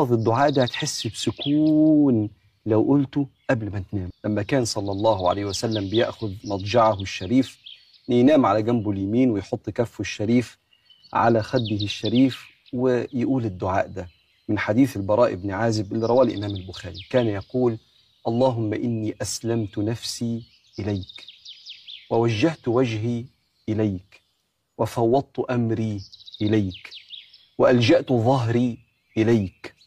احفظ الدعاء ده هتحس بسكون لو قلته قبل ما تنام لما كان صلى الله عليه وسلم بيأخذ مضجعه الشريف ينام على جنبه اليمين ويحط كفه الشريف على خده الشريف ويقول الدعاء ده من حديث البراء بن عازب اللي رواه الإمام البخاري كان يقول اللهم إني أسلمت نفسي إليك ووجهت وجهي إليك وفوضت أمري إليك وألجأت ظهري إليك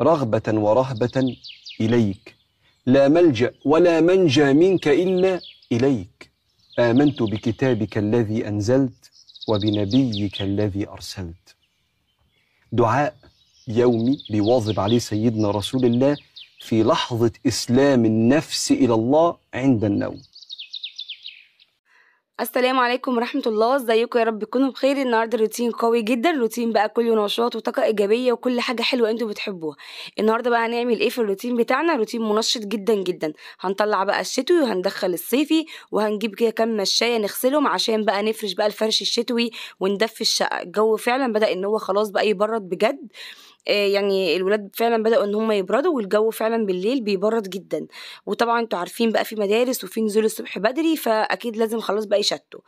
رغبة ورهبة إليك لا ملجأ ولا منجى منك إلا إليك آمنت بكتابك الذي أنزلت وبنبيك الذي أرسلت دعاء يومي بيواظب عليه سيدنا رسول الله في لحظة إسلام النفس إلى الله عند النوم السلام عليكم ورحمة الله ازيكم يا رب تكونوا بخير النهاردة روتين قوي جدا روتين بقى كله نشاط وطاقة إيجابية وكل حاجة حلوة انتوا بتحبوها النهاردة بقى هنعمل ايه في الروتين بتاعنا روتين منشط جدا جدا هنطلع بقى الشتوي وهندخل الصيفي وهنجيب كده كام مشاية نغسلهم عشان بقى نفرش بقى الفرش الشتوي وندفي الشقة الجو فعلا بدأ ان هو خلاص بقى يبرد بجد آه، يعني الولاد فعلا بدأوا إن هم يبردوا والجو فعلا بالليل بيبرد جدا وطبعا انتوا عارفين بقى في مدارس وفي نزول الصبح بدري فأكيد لازم خلاص بقى يشتوا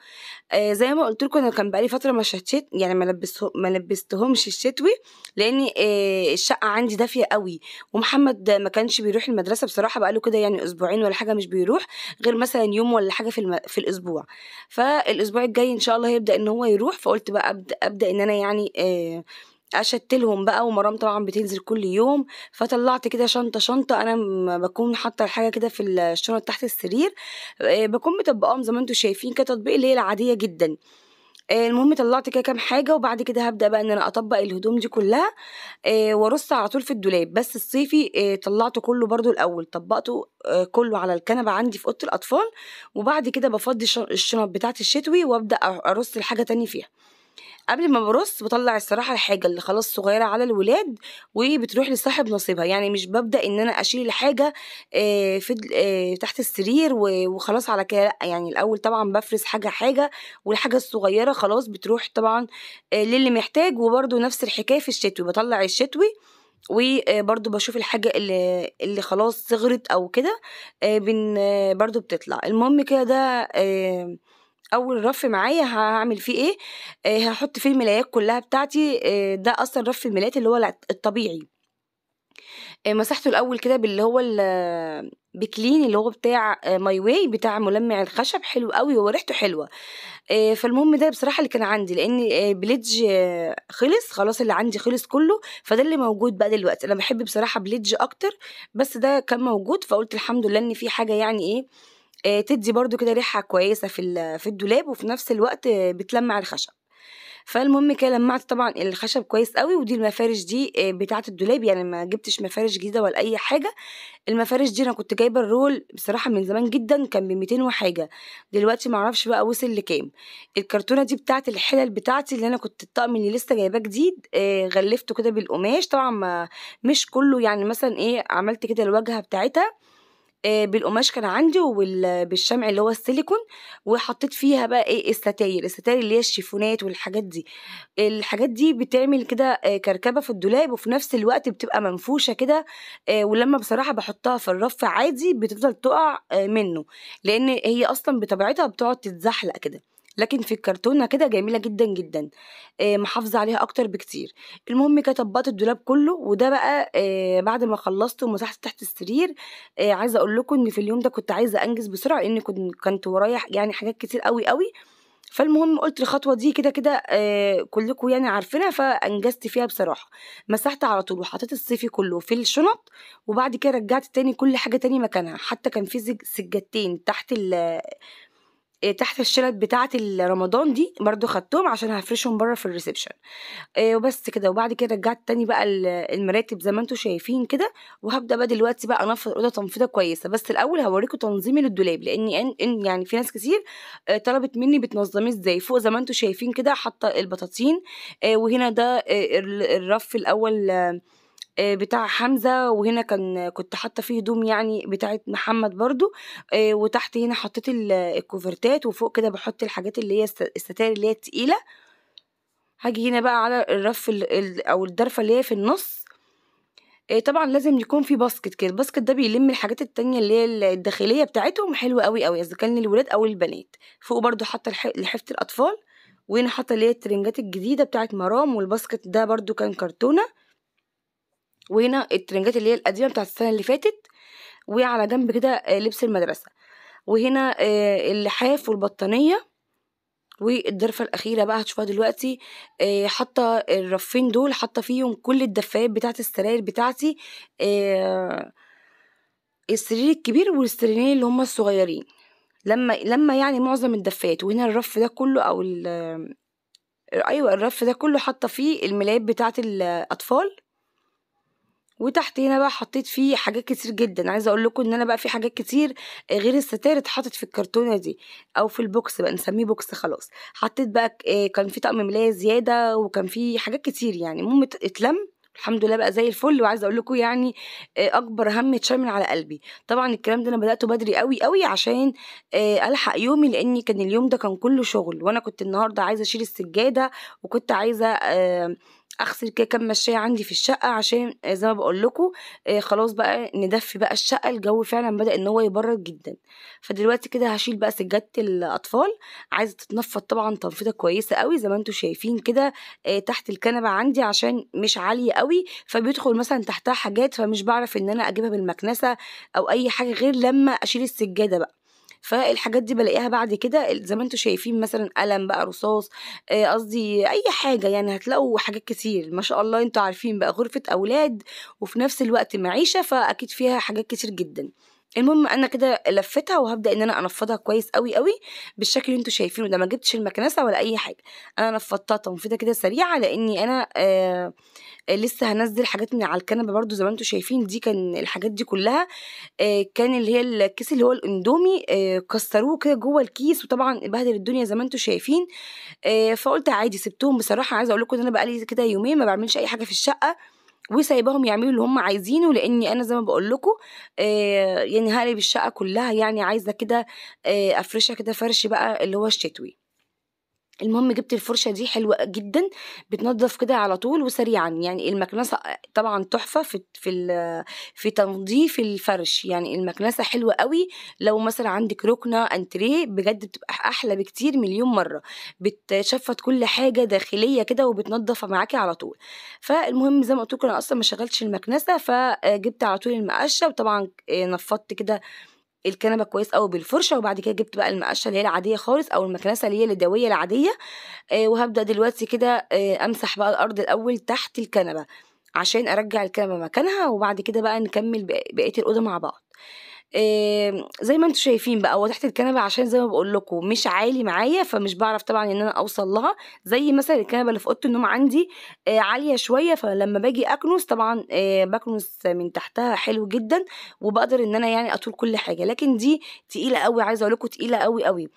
آه، زي ما قلت لكم أنا كان بقالي فترة ما شتت يعني ما, ما لبستهمش الشتوي لأن آه، الشقة عندي دافية قوي ومحمد ما كانش بيروح المدرسة بصراحة بقاله كده يعني أسبوعين ولا حاجة مش بيروح غير مثلا يوم ولا حاجة في, في الأسبوع فالأسبوع الجاي إن شاء الله هيبدأ إن هو يروح فقلت بقى أبدأ, أبدأ إن أنا يعني آه اشتلهم بقى ومرام طبعا بتنزل كل يوم فطلعت كده شنطه شنطه انا بكون حاطه الحاجه كده في الشنط تحت السرير آه، بكون مطبقاهم زي ما انتم شايفين كتطبيق اللي هي العاديه جدا آه، المهم طلعت كده كام حاجه وبعد كده هبدا بقى ان انا اطبق الهدوم دي كلها آه، وارص على طول في الدولاب بس الصيفي طلعته كله برده الاول طبقته كله على الكنبه عندي في اوضه الاطفال وبعد كده بفضي الشنط بتاعت الشتوي وابدا ارص الحاجه تاني فيها قبل ما برص بطلع الصراحة الحاجة اللي خلاص صغيرة على الولاد وبتروح لصاحب نصيبها يعني مش ببدأ ان انا اشيل الحاجة في تحت السرير وخلاص على كده لأ يعني الاول طبعا بفرز حاجة حاجة والحاجة الصغيرة خلاص بتروح طبعا للي محتاج وبرده نفس الحكاية في الشتوي بطلع الشتوي وبرضو بشوف الحاجة اللي, اللي خلاص صغرت أو كده برضو بتطلع المهم كده ده اول رف معايا هعمل فيه ايه آه، هحط فيه الملايات كلها بتاعتي آه، ده اصلا رف الملايات اللي هو الطبيعي آه، مسحته الاول كده باللي هو بكلين اللي هو بتاع ماي واي بتاع ملمع الخشب حلو قوي وريحته حلوه فالمهم ده بصراحه اللي كان عندي لان بليدج خلص خلاص اللي عندي خلص كله فده اللي موجود بقى دلوقتي انا بحب بصراحه بليدج اكتر بس ده كان موجود فقلت الحمد لله ان في حاجه يعني ايه آه، تدي برضو كده ريحة كويسة في في الدولاب وفي نفس الوقت بتلمع الخشب فالمهم كده لمعت طبعا الخشب كويس قوي ودي المفارش دي آه، بتاعه الدولاب يعني ما جبتش مفارش جديده ولا اي حاجه المفارش دي انا كنت جايبه الرول بصراحه من زمان جدا كان ب 200 وحاجه دلوقتي ما اعرفش بقى وصل لكام الكرتونه دي بتاعه الحلل بتاعتي اللي انا كنت الطقم اللي لسه جايباه جديد آه، غلفته كده بالقماش طبعا ما مش كله يعني مثلا ايه عملت كده الواجهه بتاعتها آه، بالقماش كان عندي وبالشمع اللي هو السيليكون وحطيت فيها بقى ايه الستاير الستاير اللي هي الشيفونات والحاجات دي الحاجات دي بتعمل كده آه، كركبه في الدولاب وفي نفس الوقت بتبقى منفوشه كده آه، ولما بصراحه بحطها في الرف عادي بتفضل تقع منه لان هي اصلا بطبيعتها بتقعد تتزحلق كده لكن في الكرتونة كده جميلة جدا جدا آه، محافظة عليها أكتر بكتير المهم كده طبقت الدولاب كله وده بقى آه، بعد ما خلصت ومسحت تحت السرير آه، عايزة أقول لكم إن في اليوم ده كنت عايزة أنجز بسرعة لأن كنت كانت ورايا يعني حاجات كتير قوي قوي فالمهم قلت الخطوه دي كده كده كلكم يعني عارفينها فانجزت فيها بصراحه مسحت على طول وحطيت الصيفي كله في الشنط وبعد كده رجعت تاني كل حاجه تاني مكانها حتى كان في سجادتين تحت آه، تحت الشلت بتاعة رمضان دي برضو خدتهم عشان هفرشهم بره في الريسبشن آه، وبس كده وبعد كده رجعت تاني بقى المراتب زي ما انتوا شايفين كده وهبدا بقى دلوقتي بقى انفض الاوضه تنفيضه كويسه بس الاول هوريكم تنظيمي للدولاب لان يعني في ناس كتير آه، طلبت مني بتنظميه ازاي فوق زي ما انتوا شايفين كده حاطه البطاطين وهنا ده الرف الاول آه، بتاع حمزة وهنا كان كنت حاطة فيه هدوم يعني بتاعة محمد برضو آه، وتحت هنا حطيت الكوفرتات وفوق كده بحط الحاجات اللي هي الستاير اللي هي التقيلة هاجي هنا بقى على الرف او الدرفة اللي هي في النص آه، طبعا لازم يكون في باسكت كده الباسكت ده بيلم الحاجات التانية اللي هي الداخلية بتاعتهم حلوة قوي قوي اذا كان للولاد او البنات فوق برضو حاطة لحفة الاطفال وهنا حاطة اللي هي الترنجات الجديدة بتاعت مرام والباسكت ده برضو كان كرتونة وهنا الترنجات اللي هي القديمه بتاعت السنه اللي فاتت وعلى جنب كده آه، لبس المدرسه وهنا آه، اللحاف والبطانيه والدرفة الأخيرة بقى هتشوفها دلوقتي آه، حاطة الرفين دول حاطة فيهم كل الدفايات بتاعة السراير بتاعتي السرير الكبير والسريرين اللي هما الصغيرين لما لما يعني معظم الدفات وهنا الرف ده كله او ايوه الرف ده كله حاطه فيه الملايات بتاعه الاطفال وتحت هنا بقى حطيت فيه حاجات كتير جدا عايزه اقول لكم ان انا بقى في حاجات كتير آه، غير الستاير اتحطت في الكرتونه دي او في البوكس بقى نسميه بوكس خلاص حطيت بقى آه، كان في طقم ملايه زياده وكان في حاجات كتير يعني المهم اتلم الحمد لله بقى زي الفل وعايزه اقول لكم يعني آه، اكبر هم اتشال من على قلبي طبعا الكلام ده انا بداته بدري قوي قوي عشان الحق يومي لان كان اليوم ده كان كله شغل وانا كنت النهارده عايزه اشيل السجاده وكنت عايزه اغسل كده كام مشايه عندي في الشقه عشان آه، زي ما بقول لكم آه، خلاص بقى ندفي بقى الشقه الجو فعلا بدا ان هو يبرد جدا فدلوقتي كده هشيل بقى سجاده الاطفال عايزه تتنفض طبعا تنفيضه كويسه قوي زي ما انتم شايفين كده آه، تحت الكنبه عندي عشان مش عاليه قوي فبيدخل مثلا تحتها حاجات فمش بعرف ان انا اجيبها بالمكنسه او اي حاجه غير لما اشيل السجاده بقى فالحاجات دي بلاقيها بعد كده زي ما انتوا شايفين مثلا قلم بقى رصاص قصدي اي حاجه يعني هتلاقوا حاجات كتير ما شاء الله انتوا عارفين بقى غرفه اولاد وفي نفس الوقت معيشه فاكيد فيها حاجات كتير جدا المهم انا كده لفتها وهبدا ان انا انفضها كويس قوي قوي بالشكل اللي انتم شايفينه ده ما جبتش المكنسه ولا اي حاجه انا نفضتها تنفيضه كده سريعه لاني انا آه لسه هنزل حاجات من على الكنبه برده زي ما انتم شايفين دي كان الحاجات دي كلها آه كان اللي هي الكيس اللي هو الاندومي آه كسروه كده جوه الكيس وطبعا بهدل الدنيا زي ما انتم شايفين آه فقلت عادي سبتهم بصراحه عايزه اقول لكم ان انا بقالي كده يومين ما بعملش اي حاجه في الشقه وسايباهم يعملوا اللي هم عايزينه لاني انا زي ما بقول لكم آه، يعني هقلب الشقه كلها يعني عايزه كده آه، افرشها كده فرش بقى اللي هو الشتوي المهم جبت الفرشة دي حلوة جدًا، بتنضّف كده على طول وسريعًا، يعني المكنسة طبعًا تحفة في في في تنضيف الفرش، يعني المكنسة حلوة أوي لو مثلًا عندِك ركنة، أنتريه، بجد بتبقى أحلى بكتير مليون مرة، بتشفط كل حاجة داخلية كده وبتنظف معاكي على طول، فالمهم زي ما قُلت لكم أنا أصلًا ما شغّلتش المكنسة، فجبت على طول المقشة وطبعًا آه، نفّضت كده الكنبه كويس قوي بالفرشه وبعد كده جبت بقى المقشه اللي هي العاديه خالص او المكنسه اللي هي اليدويه العاديه آه، وهبدا دلوقتي كده آه، امسح بقى الارض الاول تحت الكنبه عشان ارجع الكنبه مكانها وبعد كده بقى نكمل بقيه الاوضه مع بعض زي ما أنتم شايفين بقى هو تحت الكنبة عشان زي ما بقول لكم مش عالي معايا، فمش بعرف طبعًا إن أنا أوصل لها، زي مثلًا الكنبة اللي في أوضة النوم عندي آه، عالية شوية، فلمّا باجي أكنس طبعًا آه، بكنس من تحتها حلو جدًا، وبقدر إن أنا يعني أطول كل حاجة، لكن دي تقيلة قوي عايزة أقول لكم تقيلة قوي قوي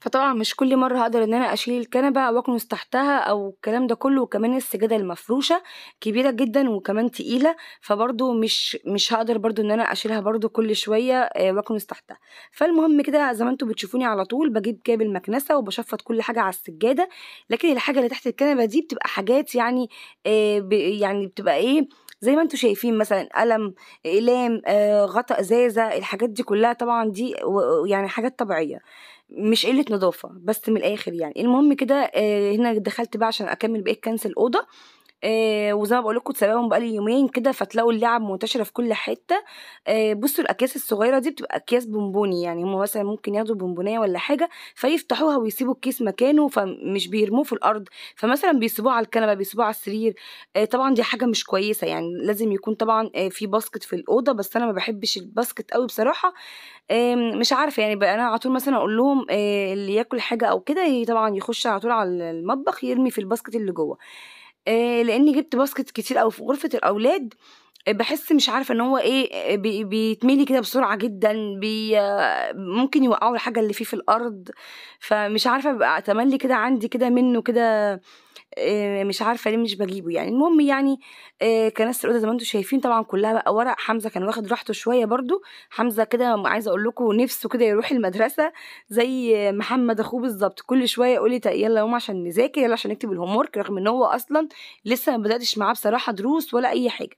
فطبعا مش كل مرة هقدر ان انا اشيل الكنبة واكنس تحتها او الكلام ده كله وكمان السجادة المفروشة كبيرة جدا وكمان تقيلة فبرضو مش مش هقدر برضو ان انا اشيلها برضو كل شوية آه، واكنس تحتها فالمهم كده زي ما انتم بتشوفوني على طول بجيب جاب المكنسة وبشفط كل حاجة على السجادة لكن الحاجة اللي تحت الكنبة دي بتبقى حاجات يعني آه، يعني بتبقى ايه زي ما انتم شايفين مثلا قلم اقلام آه، غطاء ازازه الحاجات دي كلها طبعا دي يعني حاجات طبيعيه مش قله نظافه بس من الاخر يعني المهم كده آه، هنا دخلت بقى عشان اكمل بقيه كنس الاوضه آه وزي ما بقول لكم تسابقهم بقالي يومين كده فتلاقوا اللعب منتشره في كل حته آه بصوا الاكياس الصغيره دي بتبقى اكياس بونبوني يعني هم مثلا ممكن ياخدوا بونبونيه ولا حاجه فيفتحوها ويسيبوا الكيس مكانه فمش بيرموه في الارض فمثلا بيسيبوه على الكنبه بيسيبوه على السرير آه طبعا دي حاجه مش كويسه يعني لازم يكون طبعا آه في باسكت في الاوضه بس انا ما بحبش الباسكت قوي بصراحه آه مش عارفه يعني بقى انا على طول مثلا اقول لهم آه اللي ياكل حاجه او كده طبعا يخش على طول على المطبخ يرمي في الباسكت اللي جوه آه، لاني جبت باسكت كتير قوي في غرفه الاولاد بحس مش عارفه ان هو ايه بيتملي كده بسرعه جدا بي ممكن يوقعوا الحاجه اللي فيه في الارض فمش عارفه ببقى تملي كده عندي كده منه كده آه، مش عارفه ليه مش بجيبه يعني المهم يعني آه، كناسه الاوضه زي ما انتم شايفين طبعا كلها بقى ورق حمزه كان واخد راحته شويه برضو حمزه كده عايزه اقول لكم نفسه كده يروح المدرسه زي محمد اخوه بالظبط كل شويه يقول لي يلا يوم عشان نذاكر يلا عشان نكتب الهوم رغم ان هو اصلا لسه ما بداتش معاه بصراحه دروس ولا اي حاجه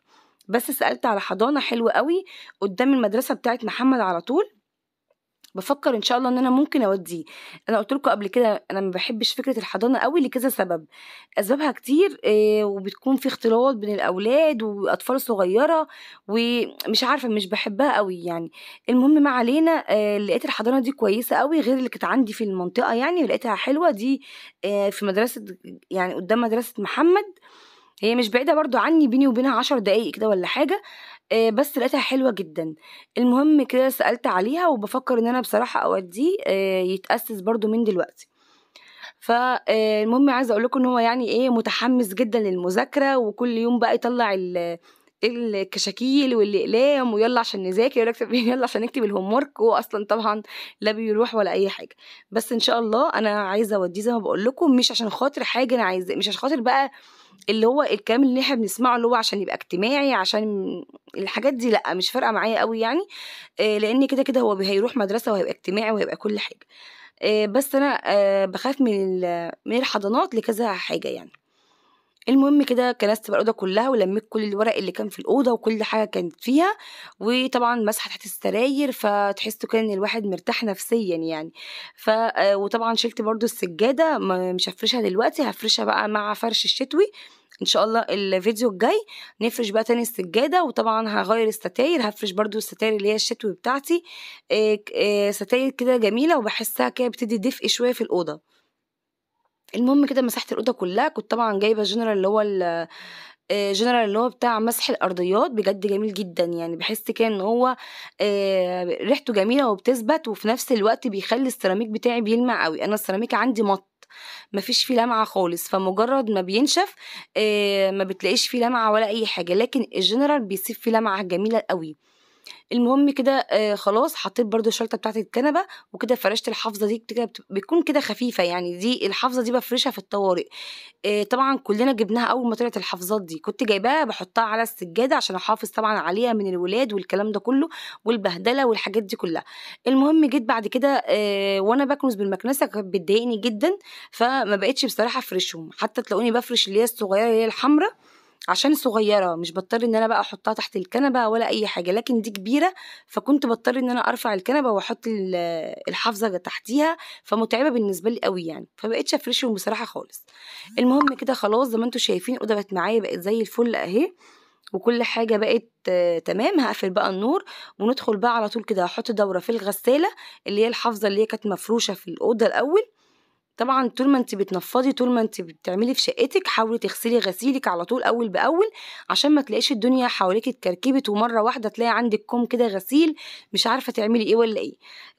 بس سألت على حضانة حلوة قوي قدام المدرسة بتاعت محمد على طول بفكر ان شاء الله ان انا ممكن اوديه انا قلت لكم قبل كده انا ما بحبش فكره الحضانه قوي لكذا سبب اسبابها كتير آه، وبتكون في اختلاط بين الاولاد واطفال صغيره ومش عارفه مش بحبها قوي يعني المهم ما علينا آه، لقيت الحضانه دي كويسه قوي غير اللي كانت عندي في المنطقه يعني لقيتها حلوه دي آه، في مدرسه يعني قدام مدرسه محمد هي مش بعيدة برضو عني بيني وبينها عشر دقايق كده ولا حاجة آه، بس لقيتها حلوة جدا المهم كده سألت عليها وبفكر ان انا بصراحة اوديه آه، يتأسس برضو من دلوقتي فالمهم آه، عايزه اقول لكم ان هو يعني ايه متحمس جدا للمذاكره وكل يوم بقى يطلع ال الكشاكيل والاقلام ويلا عشان نذاكر يلا عشان نكتب الهوم ورك هو اصلا طبعا لا بيروح ولا اي حاجه بس ان شاء الله انا عايزه اوديه زي ما بقول لكم مش عشان خاطر حاجه انا عايزه مش عشان خاطر بقى اللي هو الكلام اللي احنا بنسمعه اللي هو عشان يبقى اجتماعي عشان الحاجات دي لا مش فارقه معايا قوي يعني آه، لان كده كده هو هيروح مدرسه وهيبقى اجتماعي وهيبقى كل حاجه آه، بس انا آه، بخاف من من الحضانات لكذا حاجه يعني المهم كده كنست بقى الاوضه كلها ولميت كل الورق اللي كان في الاوضه وكل حاجه كانت فيها وطبعا مسحت تحت السراير فتحسوا كده ان الواحد مرتاح نفسيا يعني ف آه، وطبعا شلت برضو السجاده مش هفرشها دلوقتي هفرشها بقى مع فرش الشتوي ان شاء الله الفيديو الجاي نفرش بقى تاني السجاده وطبعا هغير الستاير هفرش برضو الستاير اللي هي الشتوي بتاعتي آه، آه، ستاير كده جميله وبحسها كده بتدي دفء شويه في الاوضه المهم كده مسحت الأوضة كلها كنت طبعا جايبة جنرال اللي هو جنرال آه، اللي هو بتاع مسح الارضيات بجد جميل جدا يعني بحس كده ان هو آه، ريحته جميله وبتثبت وفي نفس الوقت بيخلي السيراميك بتاعي بيلمع قوي انا السيراميك عندي مط مفيش فيه لمعه خالص فمجرد ما بينشف آه، ما بتلاقيش فيه لمعه ولا اي حاجه لكن الجنرال بيسيب فيه لمعه جميله قوي المهم كده آه، خلاص حطيت برضه الشلطه بتاعت الكنبة، وكده فرشت الحافظة دي كده بتكون كده خفيفة يعني دي الحافظة دي بفرشها في الطوارئ، آه، طبعًا كلنا جبناها أول ما طلعت الحافظات دي، كنت جايباها بحطها على السجادة عشان أحافظ طبعًا عليها من الولاد والكلام ده كله، والبهدلة والحاجات دي كلها، المهم جيت بعد كده آه، وأنا بكنس بالمكنسة كانت بتضايقني جدًا، فما بقتش بصراحة أفرشهم، حتى تلاقوني بفرش اللي هي الصغيرة اللي هي الحمراء عشان صغيرة مش بضطر ان انا بقى احطها تحت الكنبة ولا اي حاجة لكن دي كبيرة فكنت بضطر ان انا ارفع الكنبة واحط الحافظة تحتيها فمتعبة بالنسبة لي قوي يعني فبقيتش افرشهم بصراحة خالص المهم كده خلاص زي ما انتوا شايفين الأوضة بقت معايا بقت زي الفل اهي وكل حاجة بقت تمام هقفل بقى النور وندخل بقى على طول كده هحط دورة في الغسالة اللي هي الحافظة اللي هي كانت مفروشة في الأوضة الأول طبعا طول ما انت بتنفضي طول ما انت بتعملي في شقتك حاولي تغسلي غسيلك على طول اول باول عشان ما تلاقيش الدنيا حواليك اتكركبت ومره واحده تلاقي عندك كوم كده غسيل مش عارفه تعملي ايه ولا ايه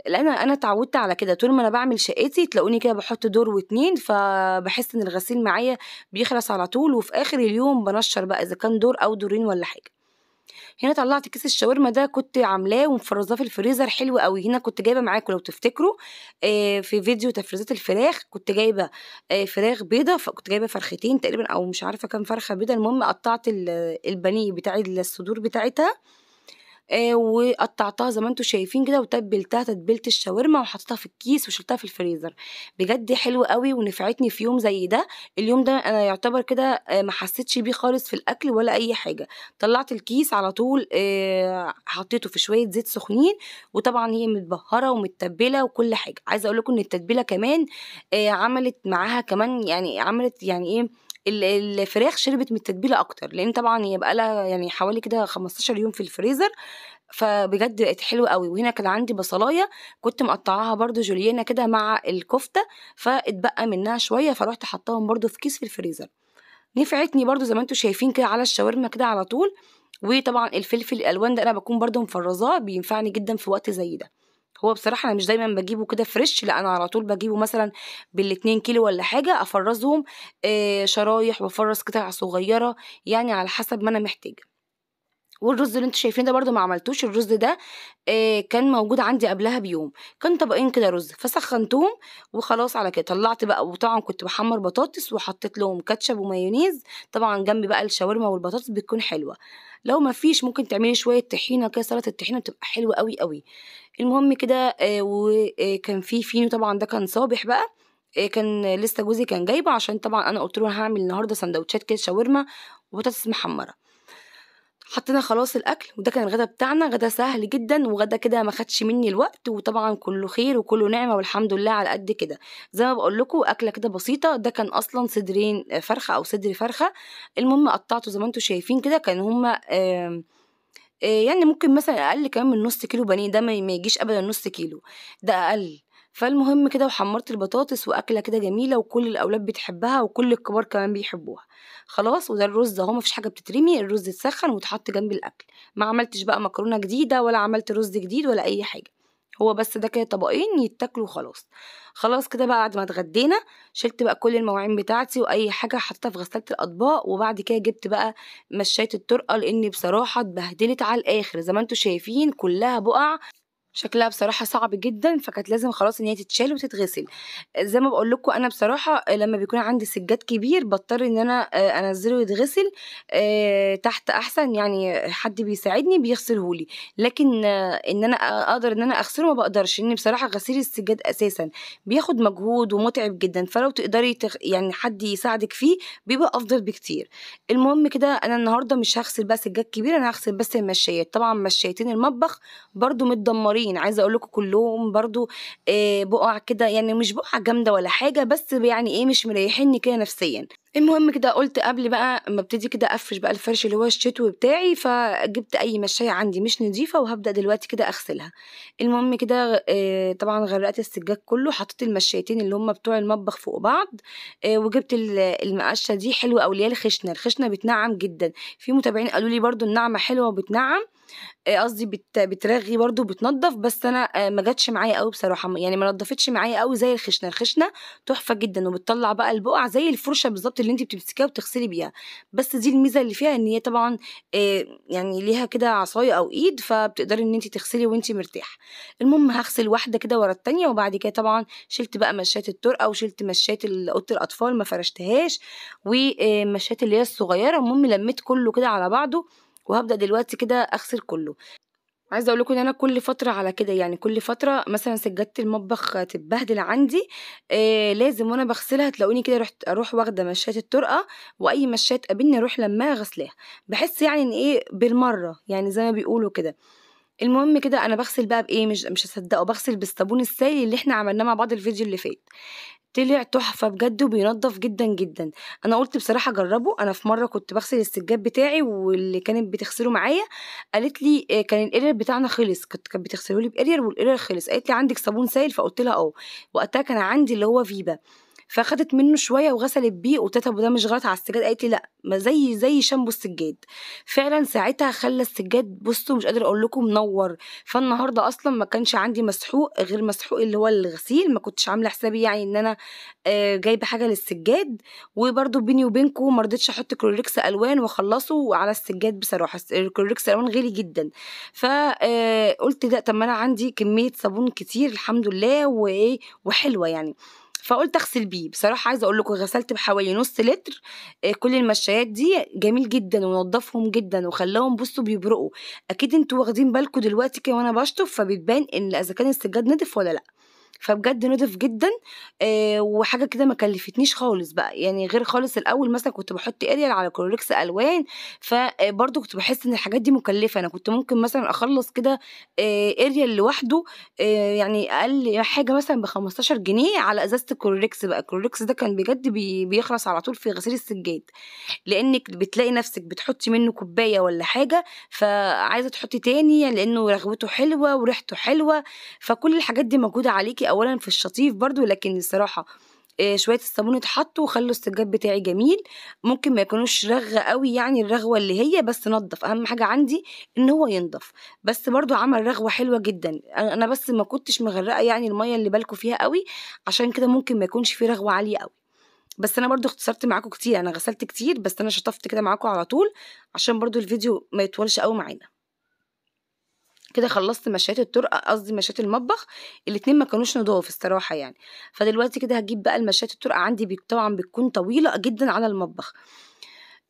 لان انا اتعودت على كده طول ما انا بعمل شقتي تلاقوني كده بحط دور واتنين فبحس ان الغسيل معايا بيخلص على طول وفي اخر اليوم بنشر بقى اذا كان دور او دورين ولا حاجه هنا طلعت كيس الشاورما ده كنت عاملاه ومفرزاه في الفريزر حلو قوي هنا كنت جايبه معاكم لو تفتكروا آه، في فيديو تفريزات الفراخ كنت جايبه آه، فراخ بيضه كنت جايبه فرختين تقريبا او مش عارفه كام فرخه بيضه المهم قطعت البانيه بتاع الصدور بتاعتها آه، وقطعتها زي ما انتم شايفين كده وتبلتها تتبيله الشاورما وحطيتها في الكيس وشلتها في الفريزر بجد حلو قوي ونفعتني في يوم زي ده اليوم ده انا يعتبر كده آه، ما حسيتش بيه خالص في الاكل ولا اي حاجه طلعت الكيس على طول آه، حطيته في شويه زيت سخنين وطبعا هي متبهره ومتبله وكل حاجه عايزه اقول لكم ان التتبيله كمان عملت معاها كمان يعني عملت يعني ايه الفراخ شربت من التتبيله اكتر لان طبعا هي بقى لها يعني حوالي كده 15 يوم في الفريزر فبجد بقت حلوه قوي وهنا كان عندي بصلايه كنت مقطعاها برضو جوليانا كده مع الكفته فاتبقى منها شويه فروحت حطاهم برضو في كيس في الفريزر نفعتني برضو زي ما انتم شايفين كده على الشاورما كده على طول وطبعا الفلفل الالوان ده انا بكون برضو مفرزاه بينفعني جدا في وقت زي ده هو بصراحه انا مش دايما بجيبه كده فريش لا انا على طول بجيبه مثلا بالاتنين كيلو ولا حاجه افرزهم آه، شرايح وافرز قطع صغيره يعني على حسب ما انا محتاجه والرز اللي انتوا شايفين ده برده ما عملتوش الرز ده آه كان موجود عندي قبلها بيوم كان طبقين كده رز فسخنتهم وخلاص على كده طلعت بقى وطبعا كنت بحمر بطاطس وحطيت لهم كاتشب ومايونيز طبعا جنبي بقى الشاورما والبطاطس بتكون حلوه لو ما فيش ممكن تعملي شويه طحينه كده سلطه الطحينه بتبقى حلوه قوي قوي المهم كده آه وكان آه، في فينو طبعا ده كان صابح بقى آه، كان لسه جوزي كان جايبه عشان طبعا انا قلت له هعمل النهارده سندوتشات كده شاورما وبطاطس محمره حطينا خلاص الاكل وده كان الغدا بتاعنا غدا سهل جدا وغدا كده ما خدش مني الوقت وطبعا كله خير وكله نعمه والحمد لله على قد كده زي ما بقول لكم اكله كده بسيطه ده كان اصلا صدرين آه، فرخه او صدر فرخه المهم قطعته زي ما انتم شايفين كده كان هما آه، يعني ممكن مثلا اقل كمان من نص كيلو بانيه ده ما يجيش ابدا نص كيلو ده اقل فالمهم كده وحمرت البطاطس واكله كده جميله وكل الاولاد بتحبها وكل الكبار كمان بيحبوها خلاص وده الرز اهو مفيش حاجه بتترمي الرز اتسخن واتحط جنب الاكل ما عملتش بقى مكرونه جديده ولا عملت رز جديد ولا اي حاجه هو بس ده كده طبقين يتاكلوا خلاص خلاص كده بقى بعد ما اتغدينا شلت بقى كل المواعين بتاعتي واي حاجه حطيتها في غساله الاطباق وبعد كده جبت بقى مشايه الطرقه لاني بصراحه اتبهدلت على الاخر زي ما انتم شايفين كلها بقع شكلها بصراحه صعب جدا فكانت لازم خلاص ان هي تتشال وتتغسل زي ما بقول لكم انا بصراحه آه، لما بيكون عندي سجاد كبير بضطر ان انا آه، انزله يتغسل آه، تحت احسن يعني حد بيساعدني بيغسلهولي لكن ان انا اقدر ان انا اغسله ما بقدرش لان بصراحه غسيل السجاد اساسا بياخد مجهود ومتعب جدا فلو تقدري تغ... يعني حد يساعدك فيه بيبقى افضل بكتير المهم كده انا النهارده مش هغسل بقى سجاد كبير انا هغسل بس المشايات طبعا مشايتين المطبخ برضو متدمرين مختلفين يعني عايزه اقول لكم كلهم برضو آه، بقع كده يعني مش بقع جامده ولا حاجه بس يعني ايه مش مريحيني كده نفسيا المهم كده قلت قبل بقى ما ابتدي كده افرش بقى الفرش اللي هو الشتوي بتاعي فجبت اي مشايه عندي مش نظيفه وهبدا دلوقتي كده اغسلها المهم كده آه، طبعا غرقت السجاد كله حطيت المشايتين اللي هم بتوع المطبخ فوق بعض آه، وجبت المقشه دي حلوه او اللي هي الخشنه الخشنه بتنعم جدا في متابعين قالوا لي برده النعمه حلوه وبتنعم آه، قصدي بترغي برضو بتنضف بس انا آه، ما جاتش معايا قوي بصراحه يعني ما نضفتش معايا قوي زي الخشنه الخشنه تحفه جدا وبتطلع بقى البقع زي الفرشه بالظبط اللي انت بتمسكيها وبتغسلي بيها بس دي الميزه اللي فيها ان هي طبعا آه، يعني ليها كده عصايه او ايد فبتقدري ان انت تغسلي وانت مرتاحه المهم هغسل واحده كده ورا الثانيه وبعد كده طبعا شلت بقى مشات الطرقه وشلت مشات اوضه الاطفال ما فرشتهاش ومشات اللي هي الصغيره المهم لميت كله كده على بعضه وهبدا دلوقتي كده اغسل كله عايزه اقول لكم ان انا كل فتره على كده يعني كل فتره مثلا سجاده المطبخ تتبهدل عندي إيه لازم وانا بغسلها تلاقوني كده رحت اروح واخده مشات الطرقه واي مشات قابلني اروح لما غسلاها بحس يعني ان ايه بالمره يعني زي ما بيقولوا كده المهم كده انا بغسل بقى بايه مش مش هصدقه بغسل بالصابون السائل اللي احنا عملناه مع بعض الفيديو اللي فات طلع تحفة بجد وبينظف جدًا، جدًا. أنا قُلت بصراحة أجرّبه، أنا في مرّة كنت بغسل السجّاد بتاعي واللي كانت بتغسله معايا قالت لي آه، كان القِرِير بتاعنا خلص، كنت كانت بتغسله لي بقِرِير والقِرِير خلص، قالت لي: "عندِك صابون سايل؟" فقُلت لها: "آه." وقتها كان عندي اللي هو فيبا. فاخدت منه شويه وغسلت بيه قلت لها ده مش غلط على السجاد قالت لي لا ما زي زي شامبو السجاد فعلا ساعتها خلى السجاد بصوا مش قادره اقول لكم منور فالنهارده اصلا ما كانش عندي مسحوق غير مسحوق اللي هو الغسيل ما كنتش عامله حسابي يعني ان انا آه، جايبه حاجه للسجاد وبرده بيني وبينكم ما رضيتش احط كلوريكس الوان واخلصه على السجاد بصراحه الكلوريكس الوان غالي جدا فقلت آه، ده طب ما انا عندي كميه صابون كتير الحمد لله وايه وحلوه يعني فقلت اغسل بيه بصراحه عايزه اقول لكم غسلت بحوالي نص لتر آه، كل المشايات دي جميل جدا ونظفهم جدا وخلاهم بصوا بيبرقوا اكيد انتوا واخدين بالكم دلوقتي كده وانا بشطف فبتبان ان اذا كان السجاد نضف ولا لا فبجد نضف جدا آه، وحاجه كده ما كلفتنيش خالص بقى يعني غير خالص الاول مثلا كنت بحط اريال على كلوركس الوان فبرضه آه، كنت بحس ان الحاجات دي مكلفه انا كنت ممكن مثلا اخلص كده اريال آه، لوحده يعني اقل حاجه مثلا ب 15 جنيه على ازازه الكلوركس بقى الكلوركس ده كان بجد بيخلص على طول في غسيل السجاد لانك بتلاقي نفسك بتحطي منه كوبايه ولا حاجه فعايزه تحطي تاني لانه رغبته حلوه وريحته حلوه فكل الحاجات دي موجوده عليكي اولا في الشطيف برضو لكن الصراحه آه، شويه الصابون اتحطوا وخلوا السجاد بتاعي جميل ممكن ما يكونوش رغه قوي يعني الرغوه اللي هي بس نضف اهم حاجه عندي ان هو ينضف بس برضو عمل رغوه حلوه جدا انا بس ما كنتش مغرقه يعني الميه اللي بالكوا فيها قوي عشان كده ممكن ما يكونش فيه رغوه عاليه قوي بس انا برضو اختصرت معاكم كتير انا غسلت كتير بس انا شطفت كده معاكم على طول عشان برضو الفيديو ما يطولش قوي معانا كده خلصت مشايات الطرق قصدي مشايات المطبخ الاتنين ما كانوش نضاف الصراحه يعني فدلوقتي كده هجيب بقى المشايات الطرق عندي طبعا بتكون طويله جدا على المطبخ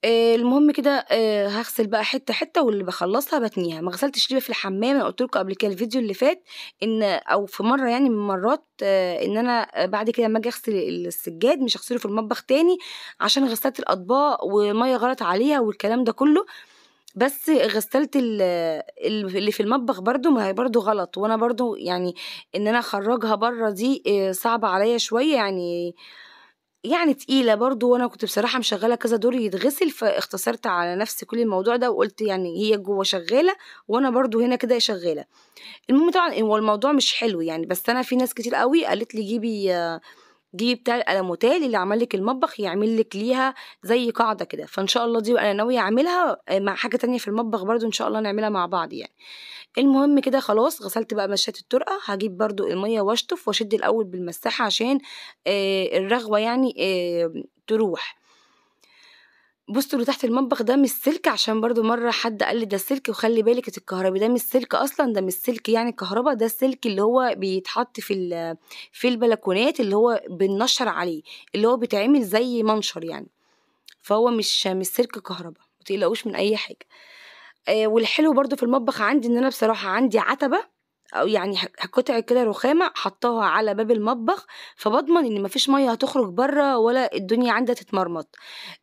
آه، المهم كده آه، هغسل بقى حته حته واللي بخلصها بتنيها ما غسلتش ليه في الحمام انا قلت لكم قبل كده الفيديو اللي فات ان او في مره يعني من مرات آه، ان انا بعد كده ما اجي اغسل السجاد مش هغسله في المطبخ تاني عشان غسلت الاطباق وميه غلط عليها والكلام ده كله بس غسلت اللي في المطبخ برضو ما هي برضو غلط وانا برضو يعني ان انا اخرجها بره دي آه، صعبة عليا شوية يعني يعني تقيلة برضو وانا كنت بصراحة مشغلة كذا دور يتغسل فاختصرت على نفسي كل الموضوع ده وقلت يعني هي جوه شغالة وانا برضو هنا كده شغالة المهم طبعا هو الموضوع مش حلو يعني بس انا في ناس كتير قوي قالت لي جيبي آه دي بتاع القلم وتالي اللي عمل لك المطبخ يعمل لك ليها زي قاعده كده فان شاء الله دي انا ناويه اعملها آه، مع حاجه تانية في المطبخ برضو ان شاء الله نعملها مع بعض يعني المهم كده خلاص غسلت بقى مشات الطرقه هجيب برضو الميه واشطف واشد الاول بالمساحه عشان آه، الرغوه يعني آه، تروح بصوا اللي تحت المطبخ ده مش سلك عشان برضو مرة حد قال لي ده السلك وخلي بالك الكهرباء ده مش سلك أصلا ده مش سلك يعني الكهرباء ده السلك اللي هو بيتحط في في البلكونات اللي هو بننشر عليه اللي هو بيتعمل زي منشر يعني فهو مش مش سلك كهرباء متقلقوش من أي حاجة آه، والحلو برضو في المطبخ عندي إن أنا بصراحة عندي عتبة او يعني قطع كده رخامه حطاها على باب المطبخ فبضمن ان مفيش ميه هتخرج بره ولا الدنيا عندي تتمرمط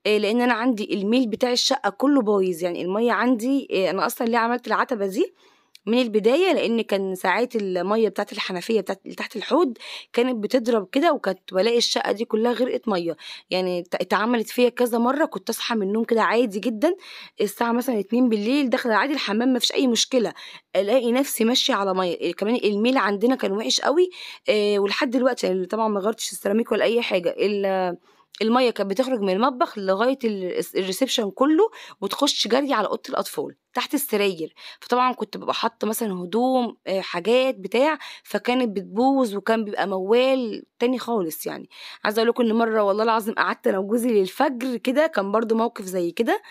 آه، لان انا عندي الميل بتاع الشقه كله بايظ يعني الميه عندي آه، انا اصلا ليه عملت العتبه دي من البداية لأن كان ساعات المية بتاعت الحنفية بتاعت اللي تحت الحوض كانت بتضرب كده وكانت بلاقي الشقة دي كلها غرقت مية يعني اتعملت فيا كذا مرة كنت أصحى من النوم كده عادي جدا الساعة مثلا اتنين بالليل داخلة عادي الحمام مفيش أي مشكلة ألاقي نفسي ماشية على مية إيه، كمان الميل عندنا كان وحش قوي آه، ولحد دلوقتي يعني طبعا ما غيرتش السيراميك ولا أي حاجة الميه كانت بتخرج من المطبخ لغايه الريسبشن كله وتخش جري على اوضه الاطفال تحت السراير فطبعا كنت ببقى حاطه مثلا هدوم آه، حاجات بتاع فكانت بتبوظ وكان بيبقى موال تاني خالص يعني عايزه اقول لكم ان مره والله العظيم قعدت انا وجوزي للفجر كده كان برضو موقف زي كده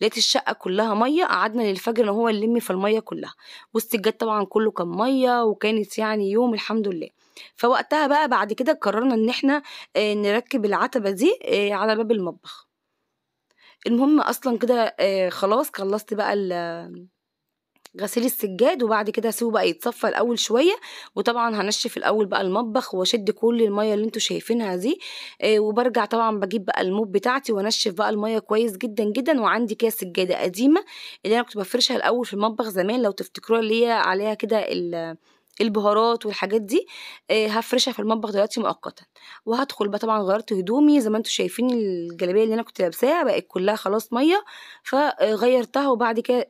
لقيت الشقة كلها مية قعدنا للفجر هو نلم في المية كلها وسط الجد طبعا كله كان مية وكانت يعني يوم الحمد لله فوقتها بقى بعد كده قررنا ان احنا آه، نركب العتبه دي آه، على باب المطبخ المهم اصلا كده آه، خلاص خلصت بقى غسيل السجاد وبعد كده هسيبه بقى يتصفى الاول شويه وطبعا هنشف الاول بقى المطبخ واشد كل الميه اللي انتوا شايفينها دي وبرجع طبعا بجيب بقى الموب بتاعتي وانشف بقى الميه كويس جدا جدا وعندي كده سجاده قديمه اللي انا كنت بفرشها الاول في المطبخ زمان لو تفتكروها اللي هي عليها كده البهارات والحاجات دي هفرشها في المطبخ دلوقتي مؤقتا وهدخل بقى طبعا غيرت هدومي زي ما انتم شايفين الجلابيه اللي انا كنت لابساها بقت كلها خلاص ميه فغيرتها وبعد كده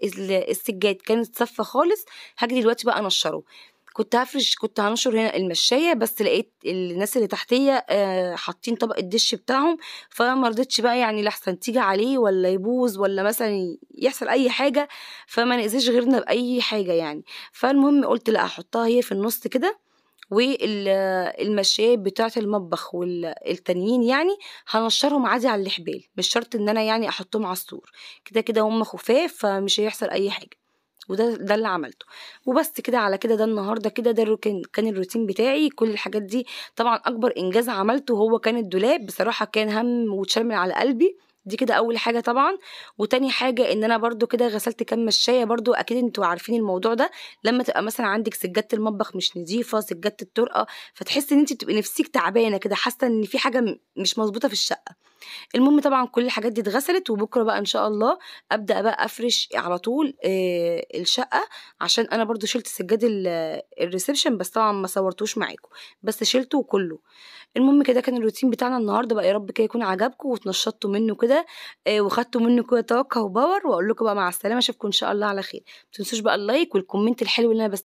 السجاد كانت صفه خالص هاجي دلوقتي بقى انشره كنت هفرش كنت هنشر هنا المشاية بس لقيت الناس اللي تحتية آه، حاطين طبق الدش بتاعهم فما رضيتش بقى يعني لحسن تيجي عليه ولا يبوظ ولا مثلا يحصل اي حاجة فما نأذيش غيرنا بأي حاجة يعني فالمهم قلت لا احطها هي في النص كده والمشايات بتاعة المطبخ والتانيين يعني هنشرهم عادي على الحبال مش شرط ان انا يعني احطهم على السور كده كده هم خفاف فمش هيحصل اي حاجة وده ده اللي عملته وبس كده على كده ده النهارده كده ده الروتين كان الروتين بتاعي كل الحاجات دي طبعا اكبر انجاز عملته هو كان الدولاب بصراحه كان هم واتشال من على قلبي دي كده اول حاجه طبعا وتاني حاجه ان انا برده كده غسلت كام مشايه برده اكيد انتوا عارفين الموضوع ده لما تبقى مثلا عندك سجاده المطبخ مش نظيفه سجاده الطرقه فتحس ان انت بتبقي نفسك تعبانه كده حاسه ان في حاجه مش مظبوطه في الشقه المهم طبعا كل الحاجات دي اتغسلت وبكره بقى ان شاء الله ابدا بقى افرش على طول آه، الشقه عشان انا برضو شلت سجاد آه، الريسبشن بس طبعا ما صورتوش معاكم بس شلته كله المهم كده كان الروتين بتاعنا النهارده بقى يا رب كده يكون عجبكم وتنشطتوا منه كده آه، وخدتوا منه كده طاقه وباور واقول لكم بقى مع السلامه اشوفكم ان شاء الله على خير ما تنسوش بقى اللايك والكومنت الحلو اللي انا بس